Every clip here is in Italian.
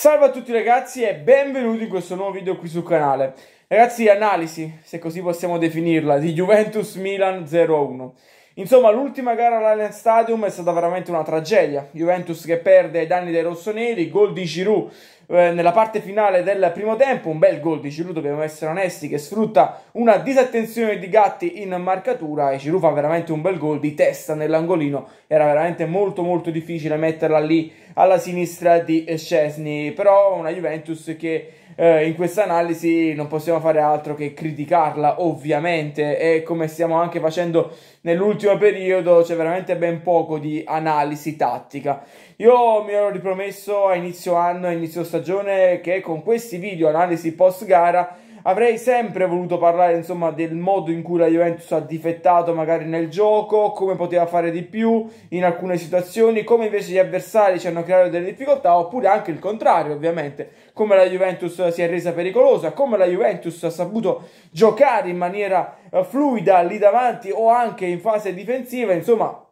Salve a tutti ragazzi e benvenuti in questo nuovo video qui sul canale. Ragazzi, analisi, se così possiamo definirla, di Juventus Milan 0-1. Insomma, l'ultima gara all'Allianz Stadium è stata veramente una tragedia. Juventus che perde ai danni dei rossoneri, gol di Giroud eh, nella parte finale del primo tempo, un bel gol di Giroud, dobbiamo essere onesti, che sfrutta una disattenzione di Gatti in marcatura e Giroud fa veramente un bel gol di testa nell'angolino, era veramente molto molto difficile metterla lì alla sinistra di Scesni, però una Juventus che eh, in questa analisi non possiamo fare altro che criticarla ovviamente e come stiamo anche facendo nell'ultimo periodo c'è veramente ben poco di analisi tattica. Io mi ero ripromesso a inizio anno, a inizio stagione stagione che con questi video analisi post gara avrei sempre voluto parlare insomma del modo in cui la Juventus ha difettato magari nel gioco, come poteva fare di più in alcune situazioni, come invece gli avversari ci hanno creato delle difficoltà, oppure anche il contrario ovviamente, come la Juventus si è resa pericolosa, come la Juventus ha saputo giocare in maniera eh, fluida lì davanti o anche in fase difensiva, insomma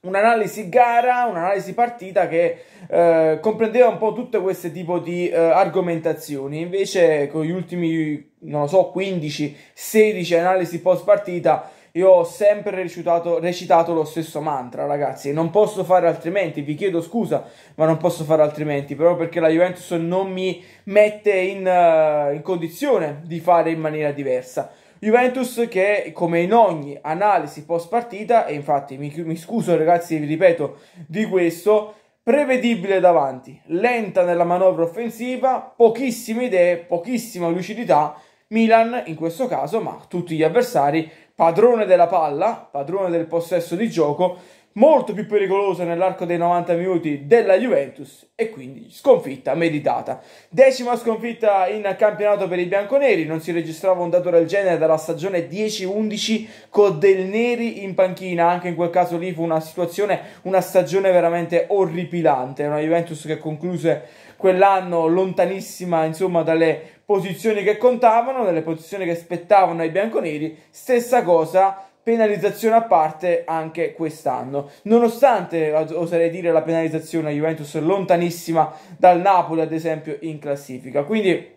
un'analisi gara, un'analisi partita che eh, comprendeva un po' tutto questo tipo di eh, argomentazioni. Invece con gli ultimi, non lo so, 15-16 analisi post partita io ho sempre recitato, recitato, lo stesso mantra, ragazzi. Non posso fare altrimenti. Vi chiedo scusa, ma non posso fare altrimenti. Proprio perché la Juventus non mi mette in, uh, in condizione di fare in maniera diversa. Juventus che come in ogni analisi post partita, e infatti mi, mi scuso ragazzi, vi ripeto di questo, prevedibile davanti, lenta nella manovra offensiva, pochissime idee, pochissima lucidità, Milan in questo caso, ma tutti gli avversari, padrone della palla, padrone del possesso di gioco, molto più pericolosa nell'arco dei 90 minuti della Juventus e quindi sconfitta meritata. Decima sconfitta in campionato per i bianconeri, non si registrava un dato del genere dalla stagione 10-11 con Del Neri in panchina, anche in quel caso lì fu una situazione, una stagione veramente orripilante, una Juventus che concluse quell'anno lontanissima insomma dalle posizioni che contavano, dalle posizioni che spettavano ai bianconeri, stessa cosa penalizzazione a parte anche quest'anno. Nonostante, oserei dire, la penalizzazione a Juventus lontanissima dal Napoli, ad esempio, in classifica. Quindi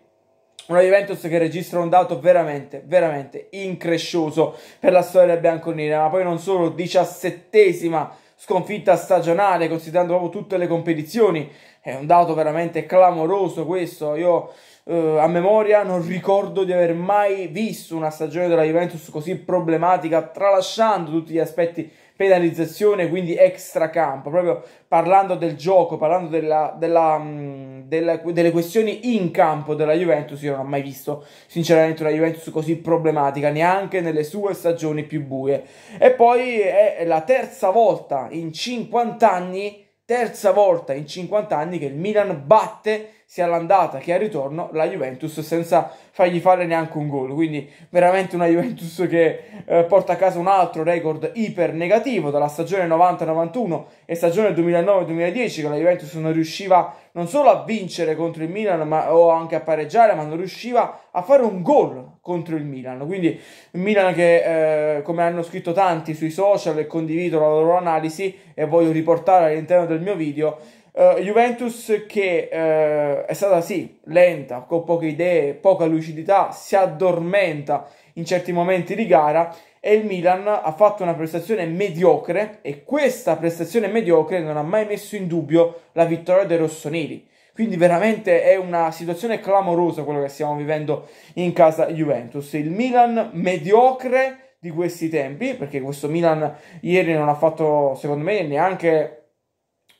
una Juventus che registra un dato veramente, veramente increscioso per la storia bianconera, ma poi non solo, diciassettesima sconfitta stagionale, considerando proprio tutte le competizioni, è un dato veramente clamoroso questo, io eh, a memoria non ricordo di aver mai visto una stagione della Juventus così problematica, tralasciando tutti gli aspetti penalizzazione, quindi extracampo, proprio parlando del gioco, parlando della, della, mh, mm, della, delle questioni in campo della Juventus, io non ho mai visto sinceramente una Juventus così problematica, neanche nelle sue stagioni più buie. E poi è la terza volta in 50 anni, terza volta in 50 anni che il Milan batte sia all'andata che al ritorno la Juventus senza fargli fare neanche un gol. Quindi veramente una Juventus che eh, porta a casa un altro record iper negativo dalla stagione 90-91 e stagione 2009-2010 che la Juventus non riusciva non solo a vincere contro il Milan ma, o anche a pareggiare ma non riusciva a fare un gol contro il Milan. Quindi il Milan che eh, come hanno scritto tanti sui social e condivido la loro analisi e voglio riportare all'interno del mio video Uh, Juventus che uh, è stata sì lenta, con poche idee, poca lucidità, si addormenta in certi momenti di gara e il Milan ha fatto una prestazione mediocre e questa prestazione mediocre non ha mai messo in dubbio la vittoria dei rossoneri. Quindi veramente è una situazione clamorosa quello che stiamo vivendo in casa Juventus. Il Milan mediocre di questi tempi, perché questo Milan ieri non ha fatto, secondo me, neanche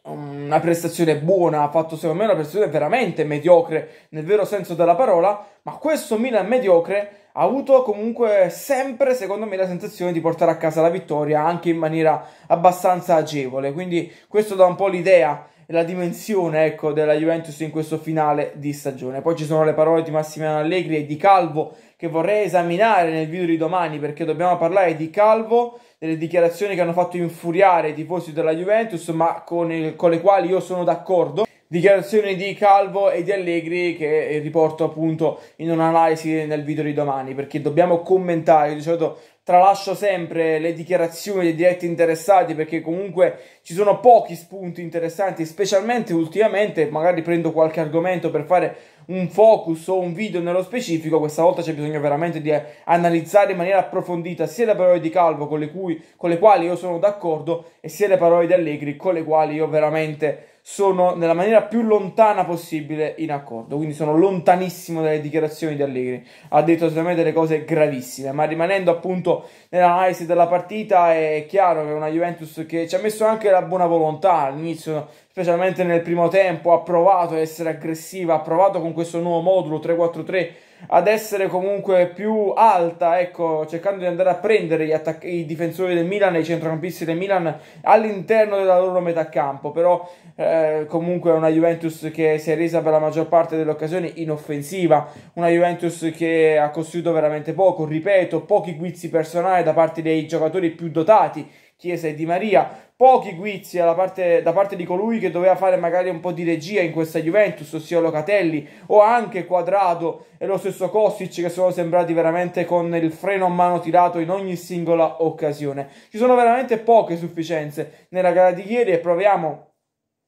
una prestazione buona, ha fatto secondo me una prestazione veramente mediocre nel vero senso della parola, ma questo Milan mediocre ha avuto comunque sempre, secondo me, la sensazione di portare a casa la vittoria anche in maniera abbastanza agevole, quindi questo dà un po' l'idea la dimensione ecco, della Juventus in questo finale di stagione. Poi ci sono le parole di Massimiliano Allegri e di Calvo che vorrei esaminare nel video di domani perché dobbiamo parlare di Calvo, delle dichiarazioni che hanno fatto infuriare i tifosi della Juventus ma con, il, con le quali io sono d'accordo. Dichiarazioni di Calvo e di Allegri che eh, riporto appunto in un'analisi nel video di domani perché dobbiamo commentare. di solito Tralascio sempre le dichiarazioni dei diretti interessati perché comunque ci sono pochi spunti interessanti, specialmente ultimamente, magari prendo qualche argomento per fare un focus o un video nello specifico, questa volta c'è bisogno veramente di analizzare in maniera approfondita sia le parole di Calvo con le, cui, con le quali io sono d'accordo e sia le parole di Allegri con le quali io veramente sono nella maniera più lontana possibile in accordo, quindi sono lontanissimo dalle dichiarazioni di Allegri, ha detto secondo me delle cose gravissime, ma rimanendo appunto nell'analisi della partita è chiaro che è una Juventus che ci ha messo anche la buona volontà all'inizio, specialmente nel primo tempo, ha provato a essere aggressiva, ha provato con questo nuovo modulo 3-4-3 ad essere comunque più alta, ecco, cercando di andare a prendere gli attac- i difensori del Milan e i centrocampisti del Milan all'interno della loro metà campo, però eh, comunque è una Juventus che si è resa per la maggior parte delle occasioni inoffensiva, una Juventus che ha costruito veramente poco, ripeto, pochi guizzi personali da parte dei giocatori più dotati, Chiesa e Di Maria, pochi guizzi parte, da parte di colui che doveva fare magari un po' di regia in questa Juventus, ossia Locatelli o anche Quadrado e lo stesso Kostic che sono sembrati veramente con il freno a mano tirato in ogni singola occasione. Ci sono veramente poche sufficienze nella gara di ieri e proviamo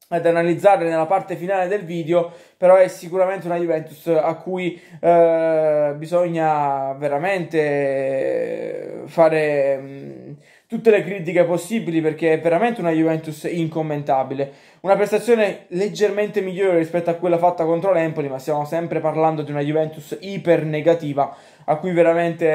ad analizzarle nella parte finale del video, però è sicuramente una Juventus a cui eh, bisogna veramente fare mm, tutte le critiche possibili perché è veramente una Juventus incommentabile. Una prestazione leggermente migliore rispetto a quella fatta contro l'Empoli, ma stiamo sempre parlando di una Juventus iper negativa a cui veramente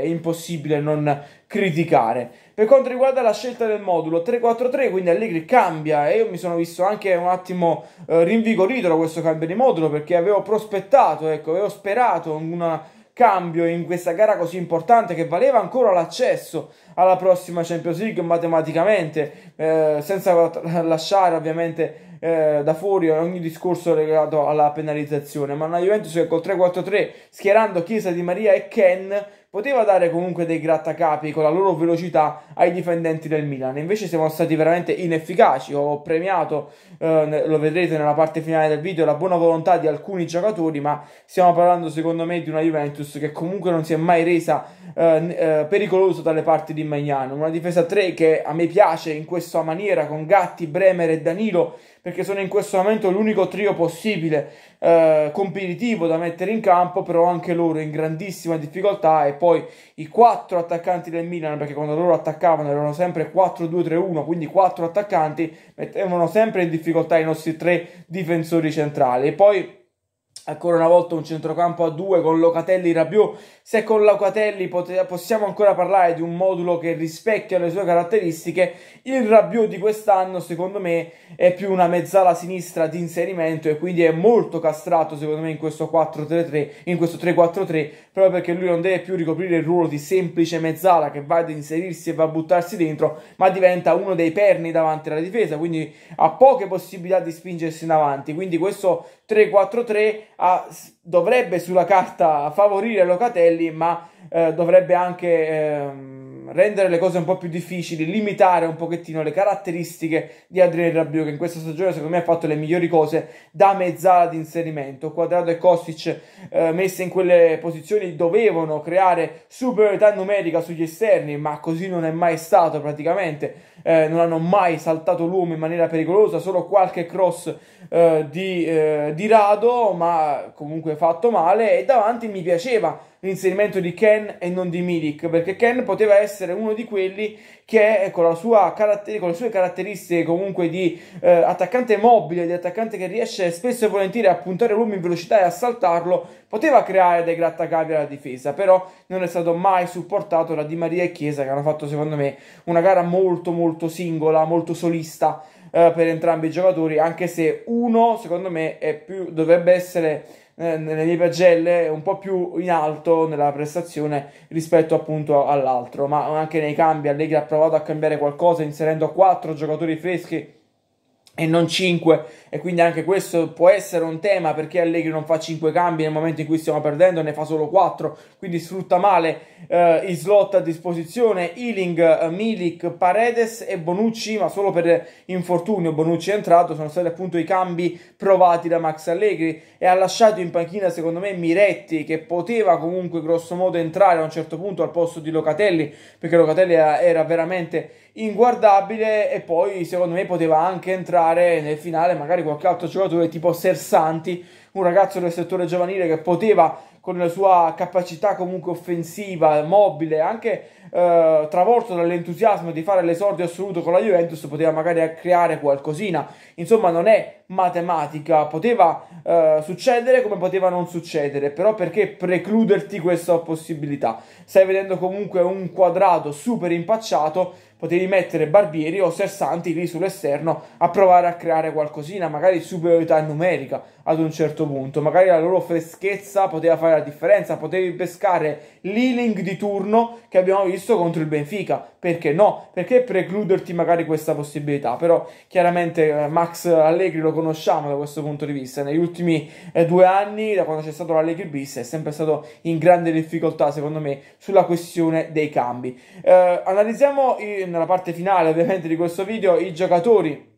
è impossibile non criticare. Per quanto riguarda la scelta del modulo 3-4-3, quindi Allegri cambia e io mi sono visto anche un attimo eh, rinvigorito da questo cambio di modulo perché avevo prospettato, ecco, avevo sperato una cambio in questa gara così importante che valeva ancora l'accesso alla prossima Champions League matematicamente, eh, senza lasciare ovviamente eh, da fuori ogni discorso legato alla penalizzazione, ma una Juventus che col 3-4-3 schierando Chiesa di Maria e Ken poteva dare comunque dei grattacapi con la loro velocità ai difendenti del Milan. Invece siamo stati veramente inefficaci. Ho premiato, eh, lo vedrete nella parte finale del video, la buona volontà di alcuni giocatori, ma stiamo parlando secondo me di una Juventus che comunque non si è mai resa eh, eh, pericolosa dalle parti di Magnano. Una difesa 3 che a me piace in questa maniera con Gatti, Bremer e Danilo perché sono in questo momento l'unico trio possibile eh, competitivo da mettere in campo, però anche loro in grandissima difficoltà e poi i quattro attaccanti del Milan, perché quando loro attaccavano erano sempre 4-2-3-1, quindi quattro attaccanti mettevano sempre in difficoltà i nostri tre difensori centrali. E poi Ancora una volta un centrocampo a due con Locatelli e Rabiot. Se con Locatelli possiamo ancora parlare di un modulo che rispecchia le sue caratteristiche, il Rabiot di quest'anno secondo me è più una mezzala sinistra di inserimento e quindi è molto castrato secondo me in questo 4-3-3, in questo 3-4-3, proprio perché lui non deve più ricoprire il ruolo di semplice mezzala che va ad inserirsi e va a buttarsi dentro, ma diventa uno dei perni davanti alla difesa, quindi ha poche possibilità di spingersi in avanti. Quindi questo 3-4-3 a, dovrebbe sulla carta favorire Locatelli, ma eh, dovrebbe anche... Eh, rendere le cose un po' più difficili, limitare un pochettino le caratteristiche di Adrian Rabiot che in questa stagione secondo me ha fatto le migliori cose da mezzala di inserimento. Quadrado e Kostic eh, messe in quelle posizioni dovevano creare superiorità numerica sugli esterni, ma così non è mai stato praticamente. Eh, non hanno mai saltato l'uomo in maniera pericolosa, solo qualche cross eh, di, eh, di rado, ma comunque fatto male e davanti mi piaceva l'inserimento di Ken e non di Milik, perché Ken poteva essere uno di quelli che eh, con, caratter- con le sue caratteristiche comunque di eh, attaccante mobile, di attaccante che riesce spesso e volentieri a puntare l'uomo in velocità e a saltarlo, poteva creare dei grattacavi alla difesa, però non è stato mai supportato da Di Maria e Chiesa che hanno fatto secondo me una gara molto molto singola, molto solista eh, per entrambi i giocatori, anche se uno secondo me più, dovrebbe essere eh, nelle mie pagelle un po' più in alto nella prestazione rispetto appunto all'altro, ma anche nei cambi Allegri ha provato a cambiare qualcosa inserendo quattro giocatori freschi e non 5 e quindi anche questo può essere un tema perché Allegri non fa 5 cambi nel momento in cui stiamo perdendo ne fa solo 4 quindi sfrutta male eh, i slot a disposizione Ealing, eh, Milik, Paredes e Bonucci ma solo per infortunio Bonucci è entrato sono stati appunto i cambi provati da Max Allegri e ha lasciato in panchina secondo me Miretti che poteva comunque grossomodo entrare a un certo punto al posto di Locatelli perché Locatelli era veramente inguardabile e poi secondo me poteva anche entrare giocare nel finale magari qualche altro giocatore tipo Sersanti, un ragazzo del settore giovanile che poteva con la sua capacità comunque offensiva, mobile, anche eh, travolto dall'entusiasmo di fare l'esordio assoluto con la Juventus, poteva magari creare qualcosina. Insomma, non è matematica, poteva eh, succedere come poteva non succedere, però perché precluderti questa possibilità? Stai vedendo comunque un quadrato super impacciato potevi mettere barbieri o sersanti lì sull'esterno a provare a creare qualcosina, magari superiorità numerica ad un certo punto. Magari la loro freschezza poteva fare la differenza, potevi pescare l'healing di turno che abbiamo visto contro il Benfica. Perché no? Perché precluderti magari questa possibilità? Però chiaramente eh, Max Allegri lo conosciamo da questo punto di vista. Negli ultimi eh, due anni, da quando c'è stato l'Allegri bis, è sempre stato in grande difficoltà, secondo me, sulla questione dei cambi. Eh, analizziamo nella parte finale ovviamente di questo video i giocatori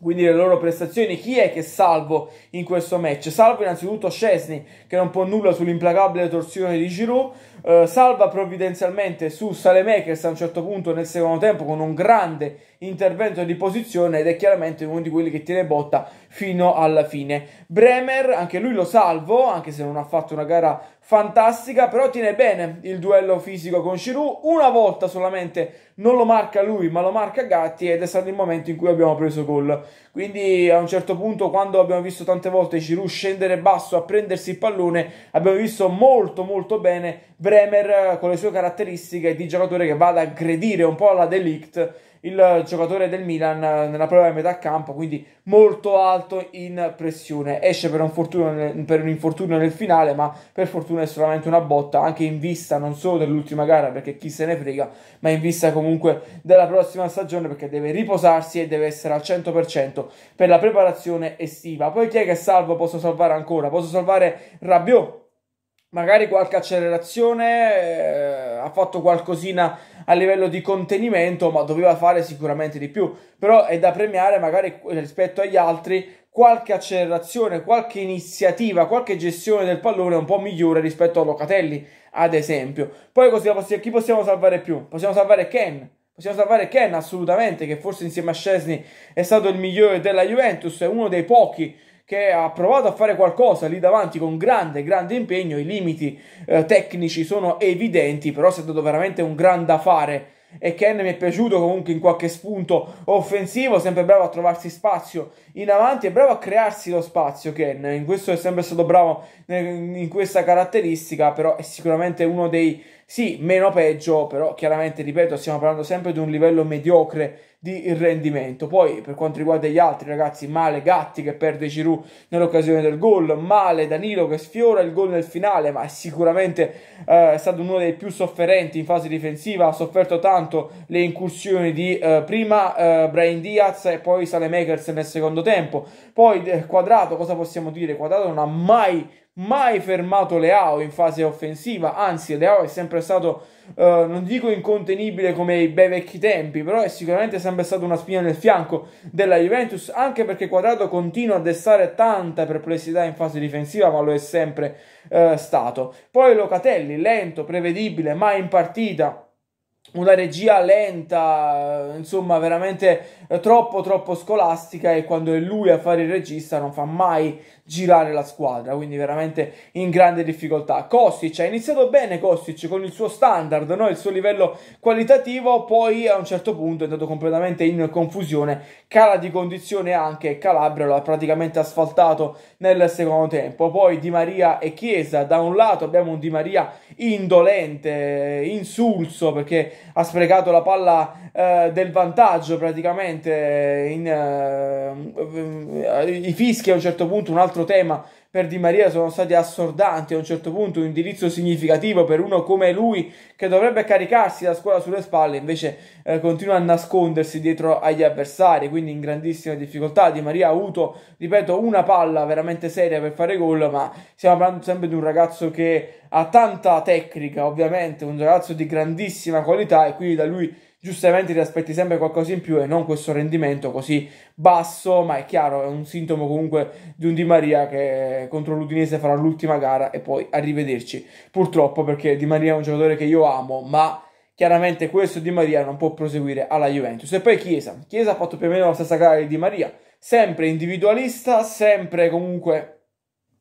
quindi le loro prestazioni. Chi è che salvo in questo match? Salvo innanzitutto Chesney, che non può nulla sull'implacabile torsione di Giroud. Eh, salva provvidenzialmente su Salemekers a un certo punto nel secondo tempo con un grande intervento di posizione ed è chiaramente uno di quelli che tiene botta fino alla fine. Bremer, anche lui lo salvo, anche se non ha fatto una gara fantastica, però tiene bene il duello fisico con Giroud, una volta solamente non lo marca lui, ma lo marca Gatti ed è stato il momento in cui abbiamo preso gol. Quindi a un certo punto quando abbiamo visto tante volte Giroud scendere basso a prendersi il pallone, abbiamo visto molto molto bene Bremer Bremer eh, con le sue caratteristiche di giocatore che va ad aggredire un po' alla Delict il giocatore del Milan eh, nella prova di metà campo, quindi molto alto in pressione. Esce per un, fortuna, per un infortunio nel finale, ma per fortuna è solamente una botta, anche in vista non solo dell'ultima gara, perché chi se ne frega, ma in vista comunque della prossima stagione, perché deve riposarsi e deve essere al 100% per la preparazione estiva. Poi chi è che salvo? Posso salvare ancora? Posso salvare Rabiot? magari qualche accelerazione, eh, ha fatto qualcosina a livello di contenimento, ma doveva fare sicuramente di più. Però è da premiare magari rispetto agli altri qualche accelerazione, qualche iniziativa, qualche gestione del pallone un po' migliore rispetto a Locatelli, ad esempio. Poi possiamo, chi possiamo salvare più? Possiamo salvare Ken. Possiamo salvare Ken assolutamente, che forse insieme a Chesney è stato il migliore della Juventus, è uno dei pochi che ha provato a fare qualcosa lì davanti con grande, grande impegno. I limiti eh, tecnici sono evidenti, però è stato veramente un gran da fare. E Ken mi è piaciuto comunque in qualche spunto offensivo, sempre bravo a trovarsi spazio in avanti e bravo a crearsi lo spazio. Ken in questo è sempre stato bravo eh, in questa caratteristica, però è sicuramente uno dei sì, meno peggio, però chiaramente ripeto, stiamo parlando sempre di un livello mediocre di rendimento. Poi per quanto riguarda gli altri ragazzi, male Gatti che perde Giroud nell'occasione del gol, male Danilo che sfiora il gol nel finale, ma è sicuramente eh, è stato uno dei più sofferenti in fase difensiva, ha sofferto tanto le incursioni di eh, prima eh, Brian Diaz e poi Sale Makers nel secondo tempo. Poi eh, Quadrato, cosa possiamo dire? Quadrato non ha mai mai fermato Leao in fase offensiva, anzi Leao è sempre stato, eh, non dico incontenibile come i bei vecchi tempi, però è sicuramente sempre stato una spina nel fianco della Juventus, anche perché Quadrato continua a destare tanta perplessità in fase difensiva, ma lo è sempre eh, stato. Poi Locatelli, lento, prevedibile, mai in partita, una regia lenta, insomma, veramente troppo troppo scolastica e quando è lui a fare il regista non fa mai girare la squadra, quindi veramente in grande difficoltà. Kostic ha iniziato bene Kostic con il suo standard, no? il suo livello qualitativo, poi a un certo punto è andato completamente in confusione, cala di condizione anche Calabria lo ha praticamente asfaltato nel secondo tempo. Poi Di Maria e Chiesa, da un lato abbiamo un Di Maria indolente, insulso perché ha sprecato la palla eh, del vantaggio praticamente veramente in, uh, i fischi a un certo punto, un altro tema per Di Maria sono stati assordanti a un certo punto, un indirizzo significativo per uno come lui che dovrebbe caricarsi la scuola sulle spalle, invece eh, continua a nascondersi dietro agli avversari, quindi in grandissima difficoltà. Di Maria ha avuto, ripeto, una palla veramente seria per fare gol, ma stiamo parlando sempre di un ragazzo che ha tanta tecnica, ovviamente, un ragazzo di grandissima qualità e quindi da lui giustamente ti aspetti sempre qualcosa in più e non questo rendimento così basso, ma è chiaro, è un sintomo comunque di un Di Maria che contro l'Udinese farà l'ultima gara e poi arrivederci. Purtroppo perché Di Maria è un giocatore che io amo, ma chiaramente questo Di Maria non può proseguire alla Juventus. E poi Chiesa, Chiesa ha fatto più o meno la stessa gara di Di Maria, sempre individualista, sempre comunque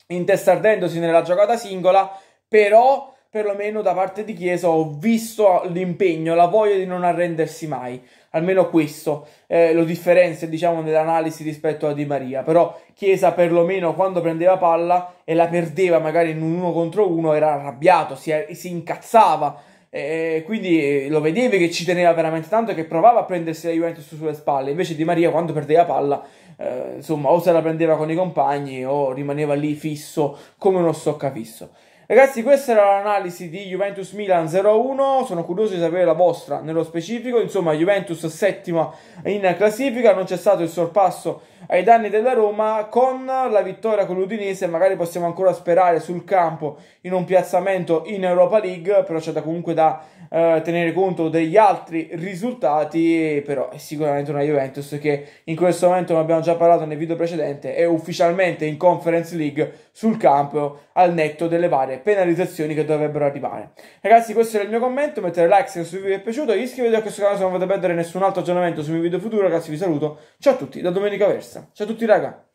intestardendosi nella giocata singola, però perlomeno da parte di Chiesa ho visto l'impegno, la voglia di non arrendersi mai. Almeno questo eh, lo differenzia, diciamo, nell'analisi rispetto a Di Maria. Però Chiesa, perlomeno quando prendeva palla e la perdeva magari in un uno contro uno, era arrabbiato, si, si incazzava. Eh, quindi lo vedevi che ci teneva veramente tanto e che provava a prendersi la Juventus sulle spalle. Invece Di Maria, quando perdeva palla, eh, insomma, o se la prendeva con i compagni o rimaneva lì fisso come uno stoccafisso. Ragazzi, questa era l'analisi di Juventus Milan 0-1. Sono curioso di sapere la vostra nello specifico. Insomma, Juventus settima in classifica, non c'è stato il sorpasso ai danni della Roma. Con la vittoria con l'Udinese, magari possiamo ancora sperare sul campo in un piazzamento in Europa League. Però c'è da comunque da eh, tenere conto degli altri risultati. Però è sicuramente una Juventus che in questo momento, come abbiamo già parlato nel video precedente, è ufficialmente in Conference League sul campo al netto delle varie evitare penalizzazioni che dovrebbero arrivare. Ragazzi, questo era il mio commento. Mettete like se questo video vi è piaciuto. Iscrivetevi a questo canale se non volete perdere nessun altro aggiornamento sui miei video futuri. Ragazzi, vi saluto. Ciao a tutti da Domenica Versa. Ciao a tutti, raga.